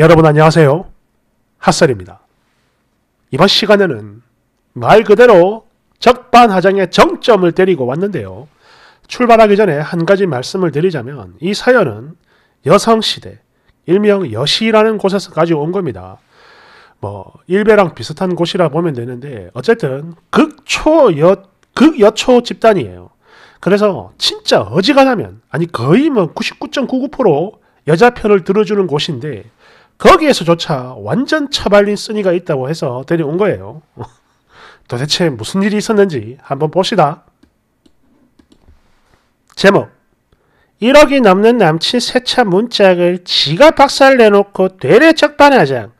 여러분 안녕하세요. 핫설입니다. 이번 시간에는 말 그대로 적반하장의 정점을 때리고 왔는데요. 출발하기 전에 한 가지 말씀을 드리자면 이 사연은 여성시대, 일명 여시라는 곳에서 가지온 겁니다. 뭐 일베랑 비슷한 곳이라 보면 되는데 어쨌든 극초 여 극여초 집단이에요. 그래서 진짜 어지간하면 아니 거의 뭐 99.99% 여자 편을 들어주는 곳인데 거기에서조차 완전 처발린 쓰니가 있다고 해서 데려온 거예요. 도대체 무슨 일이 있었는지 한번 봅시다. 제목 1억이 넘는 남친 세차 문짝을 지가 박살내놓고 되레 적반하장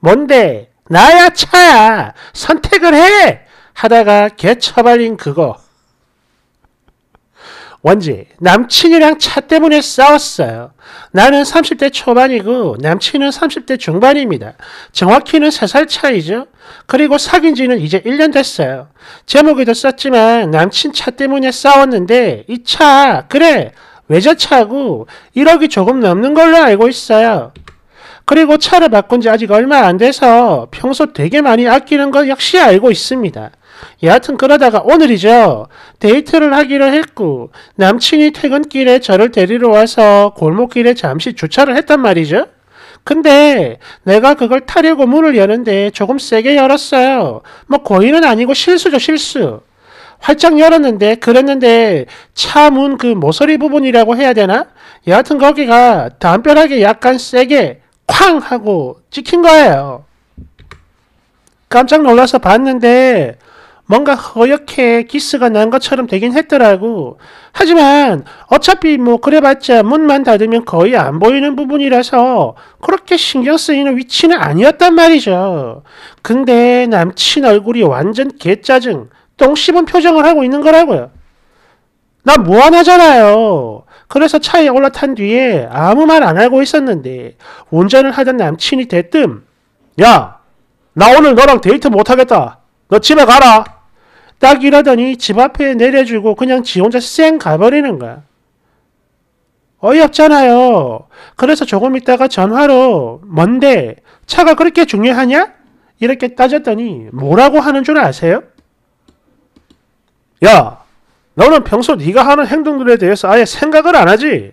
뭔데 나야 차야 선택을 해 하다가 개 처발린 그거 원지, 남친이랑 차 때문에 싸웠어요. 나는 30대 초반이고 남친은 30대 중반입니다. 정확히는 3살 차이죠. 그리고 사귄 지는 이제 1년 됐어요. 제목에도 썼지만 남친 차 때문에 싸웠는데 이 차, 그래, 외제차고 1억이 조금 넘는 걸로 알고 있어요. 그리고 차를 바꾼 지 아직 얼마 안 돼서 평소 되게 많이 아끼는 것 역시 알고 있습니다. 예, 여하튼 그러다가 오늘이죠. 데이트를 하기로 했고 남친이 퇴근길에 저를 데리러 와서 골목길에 잠시 주차를 했단 말이죠. 근데 내가 그걸 타려고 문을 여는데 조금 세게 열었어요. 뭐 고의는 아니고 실수죠 실수. 활짝 열었는데 그랬는데 차 문 그 모서리 부분이라고 해야 되나? 예, 여하튼 거기가 담벼락에 약간 세게 쾅 하고 찍힌 거예요. 깜짝 놀라서 봤는데 뭔가 허옇게 기스가 난 것처럼 되긴 했더라고. 하지만 어차피 뭐 그래봤자 문만 닫으면 거의 안 보이는 부분이라서 그렇게 신경 쓰이는 위치는 아니었단 말이죠. 근데 남친 얼굴이 완전 개짜증, 똥 씹은 표정을 하고 있는 거라고요. 나 무안하잖아요. 그래서 차에 올라탄 뒤에 아무 말 안 하고 있었는데 운전을 하던 남친이 대뜸 야, 나 오늘 너랑 데이트 못하겠다. 너 집에 가라. 딱 이러더니 집 앞에 내려주고 그냥 지 혼자 쌩 가버리는 거야. 어이없잖아요. 그래서 조금 있다가 전화로 뭔데 차가 그렇게 중요하냐? 이렇게 따졌더니 뭐라고 하는 줄 아세요? 야, 너는 평소 네가 하는 행동들에 대해서 아예 생각을 안 하지.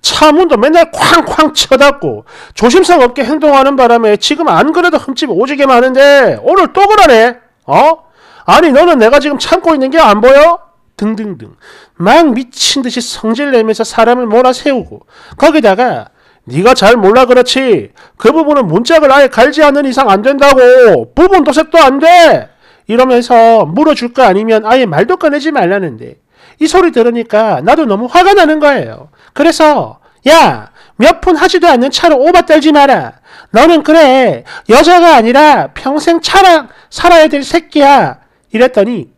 차 문도 맨날 쾅쾅 쳐닫고 조심성 없게 행동하는 바람에 지금 안 그래도 흠집 오지게 많은데 오늘 또 그러네. 어? 아니 너는 내가 지금 참고 있는 게 안 보여? 등등등 막 미친 듯이 성질 내면서 사람을 몰아세우고 거기다가 네가 잘 몰라 그렇지 그 부분은 문짝을 아예 갈지 않는 이상 안 된다고 부분 도색도 안 돼 이러면서 물어줄 거 아니면 아예 말도 꺼내지 말라는데 이 소리 들으니까 나도 너무 화가 나는 거예요 그래서 야몇 푼 하지도 않는 차로 오바 떨지 마라 너는 그래 여자가 아니라 평생 차랑 살아야 될 새끼야 이랬더니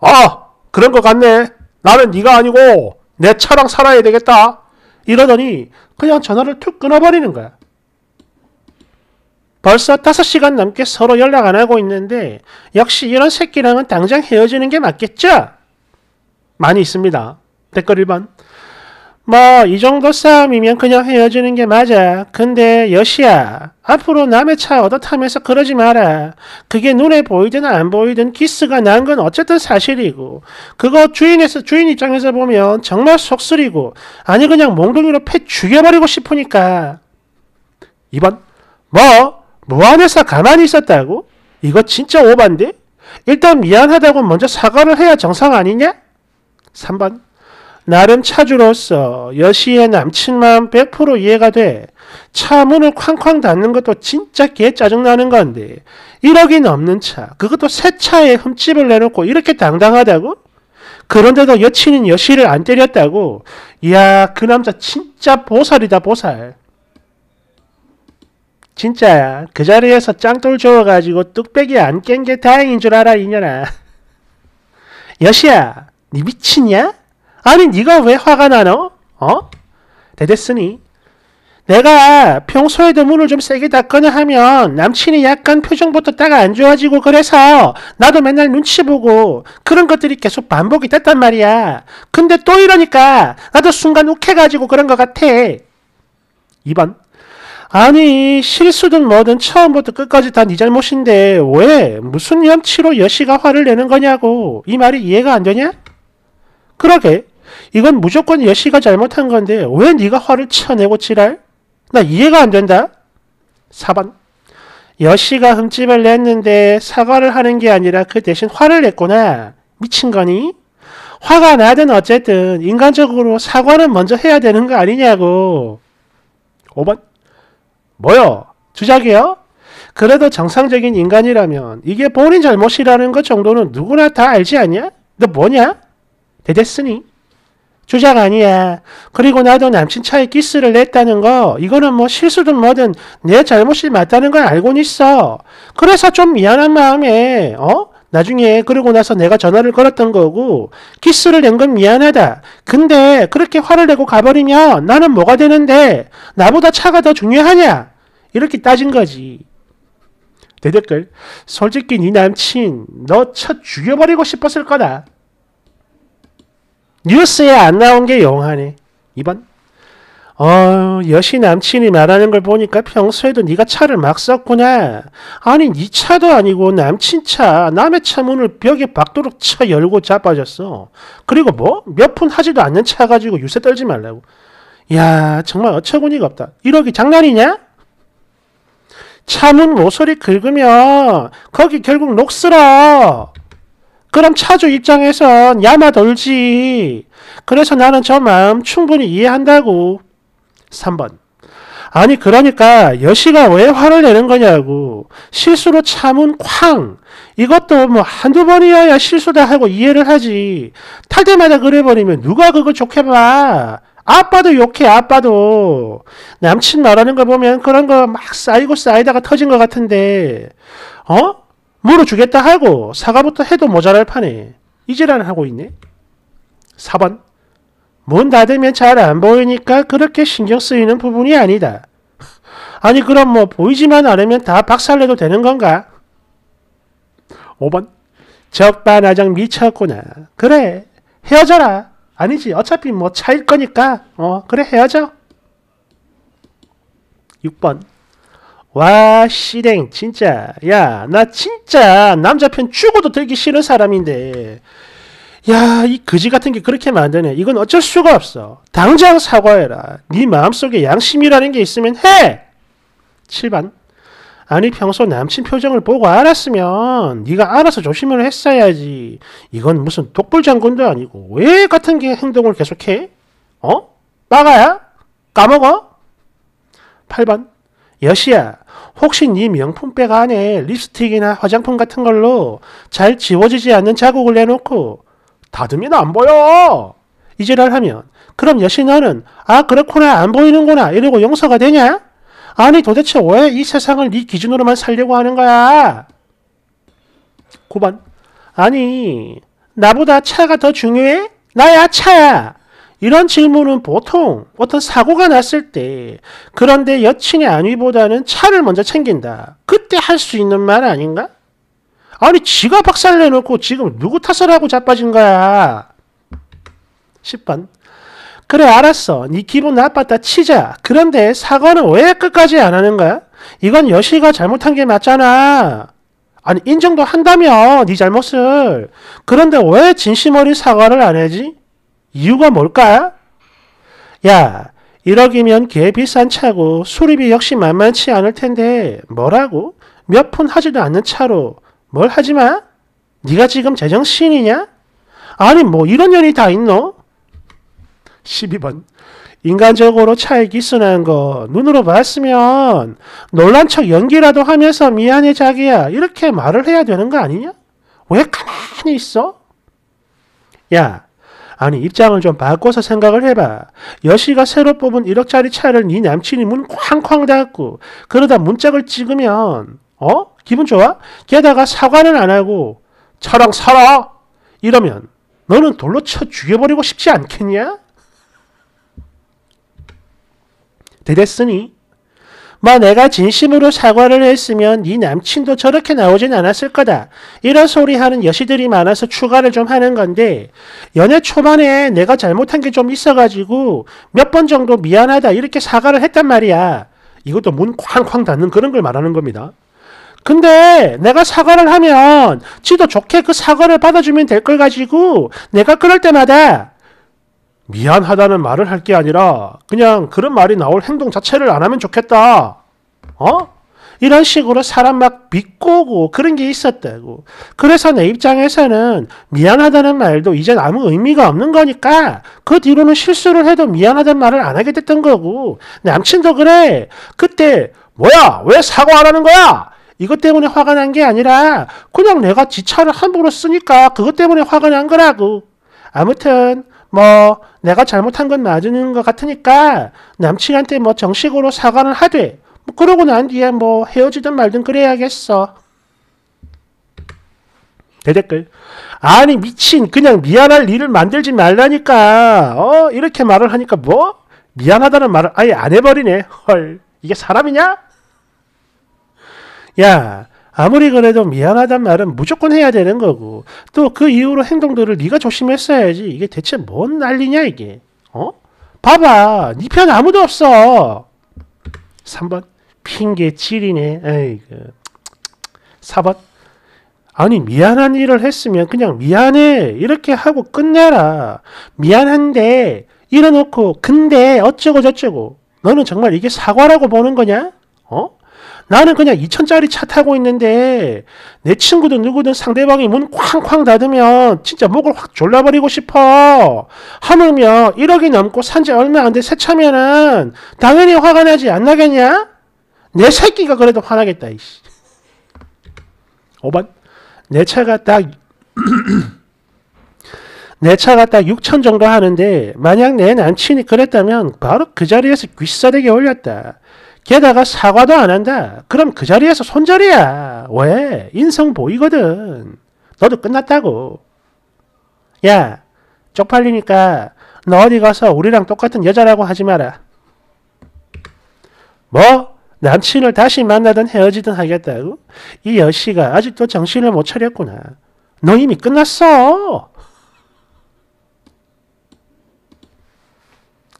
아 그런 것 같네 나는 네가 아니고 내 차랑 살아야 되겠다 이러더니 그냥 전화를 툭 끊어버리는 거야 벌써 5시간 넘게 서로 연락 안 하고 있는데 역시 이런 새끼랑은 당장 헤어지는 게 맞겠죠? 많이 있습니다. 댓글 1번 뭐, 이 정도 싸움이면 그냥 헤어지는 게 맞아. 근데, 여시야, 앞으로 남의 차 얻어 타면서 그러지 마라. 그게 눈에 보이든 안 보이든 키스가 난 건 어쨌든 사실이고, 그거 주인에서, 주인 입장에서 보면 정말 속쓰리고, 아니, 그냥 몽둥이로 패 죽여버리고 싶으니까. 2번, 뭐, 무안에서 가만히 있었다고? 이거 진짜 오반데? 일단 미안하다고 먼저 사과를 해야 정상 아니냐? 3번, 나름 차주로서 여시의 남친 마음 100% 이해가 돼. 차 문을 쾅쾅 닫는 것도 진짜 개 짜증나는 건데 1억이 넘는 차, 그것도 새 차에 흠집을 내놓고 이렇게 당당하다고? 그런데도 여친인 여시를 안 때렸다고? 이야 그 남자 진짜 보살이다 보살. 진짜야 그 자리에서 짱돌 줘가지고 뚝배기 안 깬 게 다행인 줄 알아 이년아. 여시야 니미치냐 아니 네가 왜 화가 나노? 어? 대댔으니 내가 평소에도 문을 좀 세게 닫거나 하면 남친이 약간 표정부터 딱 안 좋아지고 그래서 나도 맨날 눈치 보고 그런 것들이 계속 반복이 됐단 말이야. 근데 또 이러니까 나도 순간 욱해가지고 그런 것 같아. 2번 아니 실수든 뭐든 처음부터 끝까지 다네 잘못인데 왜 무슨 염치로 여시가 화를 내는 거냐고 이 말이 이해가 안 되냐? 그러게 이건 무조건 여씨가 잘못한 건데 왜 네가 화를 쳐내고 지랄? 나 이해가 안 된다. 4번 여씨가 흠집을 냈는데 사과를 하는 게 아니라 그 대신 화를 냈구나. 미친 거니? 화가 나든 어쨌든 인간적으로 사과는 먼저 해야 되는 거 아니냐고. 5번 뭐요? 주작이요? 그래도 정상적인 인간이라면 이게 본인 잘못이라는 것 정도는 누구나 다 알지 않냐? 너 뭐냐? 대댔으니 주작 아니야. 그리고 나도 남친 차에 키스를 냈다는 거, 이거는 뭐 실수든 뭐든 내 잘못이 맞다는 걸 알고는 있어. 그래서 좀 미안한 마음에, 어? 나중에 그러고 나서 내가 전화를 걸었던 거고, 키스를 낸 건 미안하다. 근데 그렇게 화를 내고 가버리면 나는 뭐가 되는데, 나보다 차가 더 중요하냐? 이렇게 따진 거지. 내 댓글, 솔직히 네 남친 너 첫 죽여버리고 싶었을 거다. 뉴스에 안 나온 게 영화네. 2번. 어, 여시 남친이 말하는 걸 보니까 평소에도 네가 차를 막 썼구나. 아니, 네 차도 아니고 남친 차, 남의 차 문을 벽에 박도록 차 열고 자빠졌어. 그리고 뭐? 몇 푼 하지도 않는 차 가지고 유세 떨지 말라고. 야, 정말 어처구니가 없다. 이러기 장난이냐? 차 문 모서리 긁으면 거기 결국 녹슬어. 그럼 차주 입장에선 야마돌지. 그래서 나는 저 마음 충분히 이해한다고. 3번. 아니 그러니까 여시가 왜 화를 내는 거냐고. 실수로 참은 쾅. 이것도 뭐 한두 번이어야 실수다 하고 이해를 하지. 탈 때마다 그래버리면 누가 그걸 좋게 봐. 아빠도 욕해 아빠도. 남친 말하는 거 보면 그런 거 막 쌓이고 쌓이다가 터진 것 같은데. 어? 물어주겠다 하고 사과부터 해도 모자랄 판에 이질라는 하고 있네. 4번 문 닫으면 잘 안 보이니까 그렇게 신경 쓰이는 부분이 아니다. 아니 그럼 뭐 보이지만 않으면 다 박살내도 되는 건가? 5번 적반하장 미쳤구나. 그래 헤어져라. 아니지 어차피 뭐 차일 거니까 어 그래 헤어져. 6번 와 씨댕 진짜 야 나 진짜 남자편 죽어도 들기 싫은 사람인데 야이 거지 같은 게 그렇게 만드네 이건 어쩔 수가 없어 당장 사과해라 네 마음속에 양심이라는 게 있으면 해 7반 아니 평소 남친 표정을 보고 알았으면 네가 알아서 조심을 했어야지 이건 무슨 독불 장군도 아니고 왜 같은 게 행동을 계속해? 어? 빠가야? 까먹어? 8반 여시야, 혹시 네 명품백 안에 립스틱이나 화장품 같은 걸로 잘 지워지지 않는 자국을 내놓고 다듬이는 안 보여! 이제랄 하면 그럼 여시 너는 아 그렇구나 안 보이는구나 이러고 용서가 되냐? 아니 도대체 왜 이 세상을 네 기준으로만 살려고 하는 거야? 9번 아니 나보다 차가 더 중요해? 나야 차야! 이런 질문은 보통 어떤 사고가 났을 때 그런데 여친의 안위보다는 차를 먼저 챙긴다. 그때 할 수 있는 말 아닌가? 아니 지가 박살내놓고 지금 누구 탓을 하고 자빠진 거야. 10번. 그래 알았어. 네 기분 나빴다 치자. 그런데 사과는 왜 끝까지 안 하는 거야? 이건 여시가 잘못한 게 맞잖아. 아니 인정도 한다며 네 잘못을. 그런데 왜 진심 어린 사과를 안 해지? 이유가 뭘까? 야, 1억이면 개 비싼 차고 수리비 역시 만만치 않을 텐데 뭐라고? 몇 푼 하지도 않는 차로 뭘 하지 마? 네가 지금 제정신이냐? 아니 뭐 이런 년이 다 있노? 12번 인간적으로 차에 기스난 거 눈으로 봤으면 놀란 척 연기라도 하면서 미안해 자기야 이렇게 말을 해야 되는 거 아니냐? 왜 가만히 있어? 야 아니 입장을 좀 바꿔서 생각을 해봐. 여시가 새로 뽑은 1억짜리 차를 네 남친이 문 쾅쾅 닫고 그러다 문짝을 찍으면 어? 기분 좋아? 게다가 사과는 안 하고 차랑 살아! 이러면 너는 돌로 쳐 죽여버리고 싶지 않겠냐? 대댔으니 뭐 내가 진심으로 사과를 했으면 네 남친도 저렇게 나오진 않았을 거다. 이런 소리 하는 여시들이 많아서 추가를 좀 하는 건데 연애 초반에 내가 잘못한 게 좀 있어가지고 몇 번 정도 미안하다 이렇게 사과를 했단 말이야. 이것도 문 쾅쾅 닫는 그런 걸 말하는 겁니다. 근데 내가 사과를 하면 지도 좋게 그 사과를 받아주면 될 걸 가지고 내가 그럴 때마다 미안하다는 말을 할 게 아니라 그냥 그런 말이 나올 행동 자체를 안 하면 좋겠다. 어? 이런 식으로 사람 막 비꼬고 그런 게 있었다고. 그래서 내 입장에서는 미안하다는 말도 이젠 아무 의미가 없는 거니까 그 뒤로는 실수를 해도 미안하다는 말을 안 하게 됐던 거고. 남친도 그래. 그때 뭐야? 왜 사과 안 하는 거야? 이것 때문에 화가 난 게 아니라 그냥 내가 지 차를 함부로 쓰니까 그것 때문에 화가 난 거라고. 아무튼 뭐 내가 잘못한 건 맞는 것 같으니까 남친한테 뭐 정식으로 사과를 하되 뭐 그러고 난 뒤에 뭐 헤어지든 말든 그래야겠어. 대댓글. 아니 미친 그냥 미안할 일을 만들지 말라니까. 어 이렇게 말을 하니까 뭐 미안하다는 말을 아예 안 해버리네. 헐 이게 사람이냐? 야 아무리 그래도 미안하단 말은 무조건 해야 되는 거고 또 그 이후로 행동들을 네가 조심했어야지 이게 대체 뭔 난리냐 이게 어? 봐봐 네 편 아무도 없어 3번 핑계 질이네 에이그 4번 아니 미안한 일을 했으면 그냥 미안해 이렇게 하고 끝내라 미안한데 이래놓고 근데 어쩌고 저쩌고 너는 정말 이게 사과라고 보는 거냐? 어? 나는 그냥 2천짜리 차 타고 있는데 내 친구든 누구든 상대방이 문 쾅쾅 닫으면 진짜 목을 확 졸라버리고 싶어. 하물며 1억이 넘고 산지 얼마 안 돼 새 차면은 당연히 화가 나지 안 나겠냐? 내 새끼가 그래도 화나겠다. 이씨. 5번. 내 차가 딱 내 차가 딱 6천 정도 하는데 만약 내 남친이 그랬다면 바로 그 자리에서 귀싸대기 올렸다. 게다가 사과도 안 한다. 그럼 그 자리에서 손절이야. 왜? 인성 보이거든. 너도 끝났다고. 야, 쪽팔리니까 너 어디 가서 우리랑 똑같은 여자라고 하지 마라. 뭐? 남친을 다시 만나든 헤어지든 하겠다고? 이 여씨가 아직도 정신을 못 차렸구나. 너 이미 끝났어.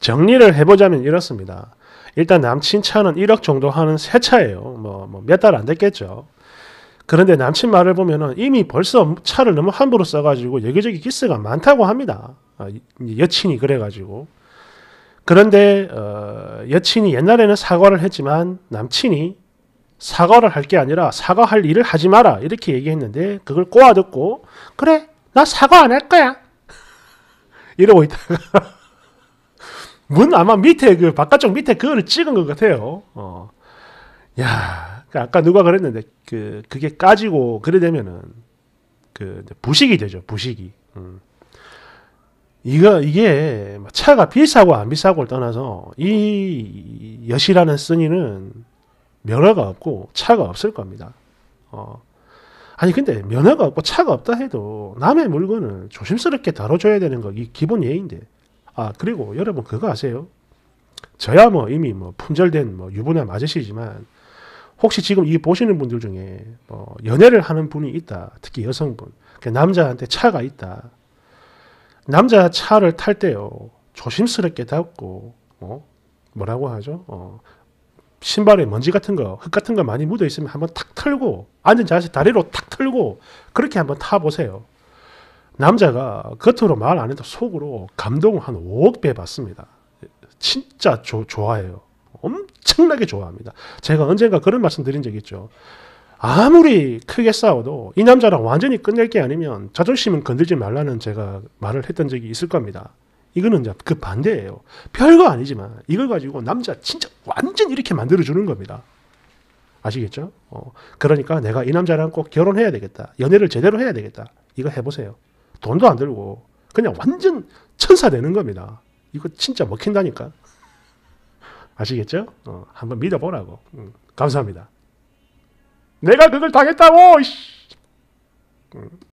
정리를 해보자면 이렇습니다. 일단 남친 차는 1억 정도 하는 새 차예요. 뭐, 뭐 몇 달 안 됐겠죠. 그런데 남친 말을 보면은 이미 벌써 차를 너무 함부로 써가지고 여기저기 기스가 많다고 합니다. 아, 여친이 그래가지고. 그런데 어, 여친이 옛날에는 사과를 했지만 남친이 사과를 할 게 아니라 사과할 일을 하지 마라 이렇게 얘기했는데 그걸 꼬아 듣고 그래 나 사과 안 할 거야 이러고 있다가 문 아마 밑에 그 바깥쪽 밑에 그거를 찍은 것 같아요. 어. 야, 그러니까 아까 누가 그랬는데 그 그게 까지고 그래 되면은 그 부식이 되죠. 부식이. 음. 이거 이게 차가 비싸고 안 비싸고를 떠나서 이 여시라는 쓰니는 면허가 없고 차가 없을 겁니다. 어. 아니 근데 면허가 없고 차가 없다 해도 남의 물건을 조심스럽게 다뤄줘야 되는 거이 기본 예인데 아, 그리고 여러분 그거 아세요? 저야 뭐 이미 뭐 품절된 뭐 유부남 아저씨지만 혹시 지금 이 보시는 분들 중에 뭐 연애를 하는 분이 있다. 특히 여성분. 그 남자한테 차가 있다. 남자 차를 탈 때요. 조심스럽게 닫고 어? 뭐 뭐라고 하죠? 어, 신발에 먼지 같은 거, 흙 같은 거 많이 묻어 있으면 한번 탁 털고 앉은 자세 다리로 탁 털고 그렇게 한번 타 보세요. 남자가 겉으로 말 안 해도 속으로 감동을 한 5억 배 받습니다. 진짜 조, 좋아해요. 엄청나게 좋아합니다. 제가 언젠가 그런 말씀 드린 적 있죠. 아무리 크게 싸워도 이 남자랑 완전히 끝낼 게 아니면 자존심은 건들지 말라는 제가 말을 했던 적이 있을 겁니다. 이거는 그 반대예요. 별거 아니지만 이걸 가지고 남자 진짜 완전 이렇게 만들어주는 겁니다. 아시겠죠? 어, 그러니까 내가 이 남자랑 꼭 결혼해야 되겠다. 연애를 제대로 해야 되겠다. 이거 해보세요. 돈도 안 들고 그냥 완전 천사 되는 겁니다. 이거 진짜 먹힌다니까. 아시겠죠? 어, 한번 믿어보라고. 음, 감사합니다. 내가 그걸 당했다고! 음.